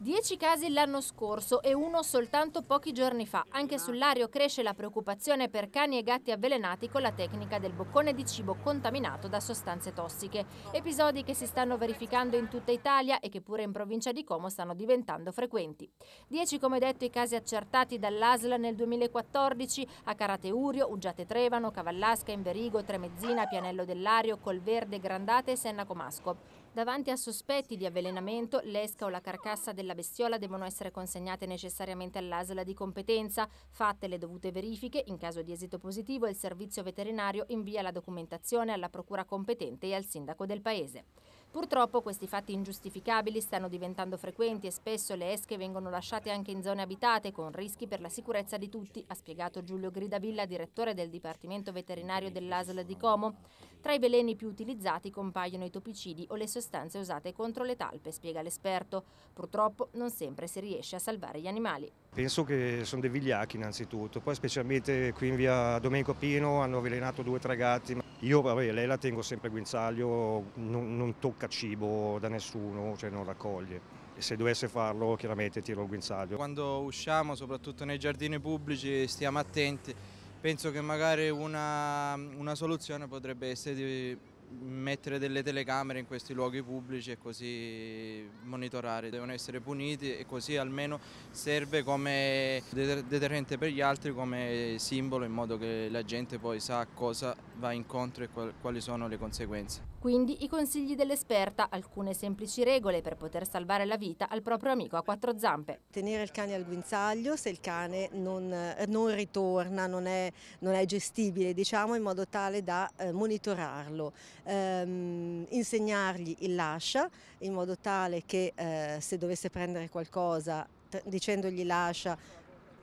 Dieci casi l'anno scorso e uno soltanto pochi giorni fa. Anche sull'ario cresce la preoccupazione per cani e gatti avvelenati con la tecnica del boccone di cibo contaminato da sostanze tossiche. Episodi che si stanno verificando in tutta Italia e che pure in provincia di Como stanno diventando frequenti. Dieci, come detto, i casi accertati dall'ASL nel 2014 a Carateurio, Uggiate Trevano, Cavallasca, Inverigo, Tremezzina, Pianello dell'Ario, Colverde, Grandate e Senna Comasco. Davanti a sospetti di avvelenamento, l'esca o la carcassa della bestiola devono essere consegnate necessariamente all'ASL di competenza. Fatte le dovute verifiche, in caso di esito positivo, il servizio veterinario invia la documentazione alla procura competente e al sindaco del paese. Purtroppo questi fatti ingiustificabili stanno diventando frequenti e spesso le esche vengono lasciate anche in zone abitate con rischi per la sicurezza di tutti, ha spiegato Giulio Gridavilla, direttore del Dipartimento Veterinario dell'ASL di Como. Tra i veleni più utilizzati compaiono i topicidi o le sostanze usate contro le talpe, spiega l'esperto. Purtroppo non sempre si riesce a salvare gli animali. Penso che sono dei vigliacchi innanzitutto, poi specialmente qui in via Domenico Pino hanno avvelenato due o tre gatti. Io vabbè, lei la tengo sempre a guinzaglio, non, non tocca cibo da nessuno, cioè non raccoglie se dovesse farlo chiaramente tiro il guinzaglio. Quando usciamo, soprattutto nei giardini pubblici, stiamo attenti penso che magari una, una soluzione potrebbe essere di mettere delle telecamere in questi luoghi pubblici e così monitorare, devono essere puniti e così almeno serve come deterrente per gli altri, come simbolo in modo che la gente poi sa cosa va incontro e quali sono le conseguenze. Quindi i consigli dell'esperta, alcune semplici regole per poter salvare la vita al proprio amico a quattro zampe. Tenere il cane al guinzaglio se il cane non, eh, non ritorna, non è, non è, gestibile, diciamo in modo tale da eh, monitorarlo. Ehm, insegnargli il lascia in modo tale che eh, se dovesse prendere qualcosa dicendogli lascia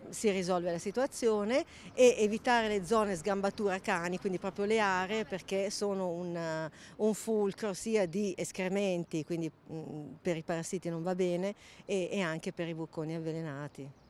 si risolve la situazione e evitare le zone sgambatura cani, quindi proprio le aree perché sono un, un fulcro sia di escrementi, quindi mh, mm, per i parassiti non va bene, e, e anche per i bucconi avvelenati.